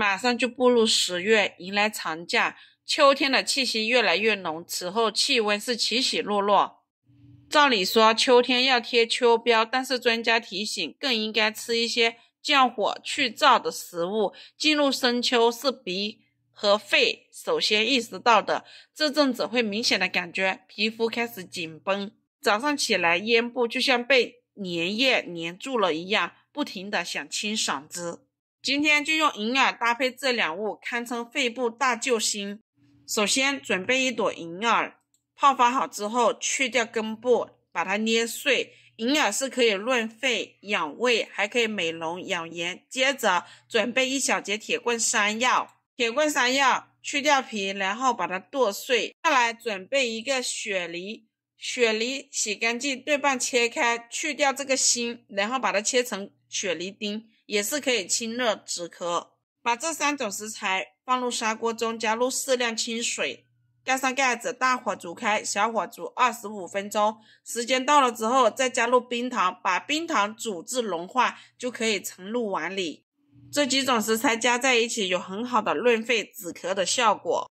马上就步入十月，迎来长假，秋天的气息越来越浓。此后气温是起起落落。照理说秋天要贴秋膘，但是专家提醒，更应该吃一些降火去燥的食物。进入深秋，是鼻和肺首先意识到的。这阵子会明显的感觉皮肤开始紧绷，早上起来咽部就像被粘液粘住了一样，不停的想清嗓子。今天就用银耳搭配这两物，堪称肺部大救星。首先准备一朵银耳，泡发好之后去掉根部，把它捏碎。银耳是可以润肺、养胃，还可以美容养颜。接着准备一小节铁棍山药，铁棍山药去掉皮，然后把它剁碎。再来准备一个雪梨。雪梨洗干净，对半切开，去掉这个芯，然后把它切成雪梨丁，也是可以清热止咳。把这三种食材放入砂锅中，加入适量清水，盖上盖子，大火煮开，小火煮二十五分钟。时间到了之后，再加入冰糖，把冰糖煮至融化，就可以盛入碗里。这几种食材加在一起，有很好的润肺止咳的效果。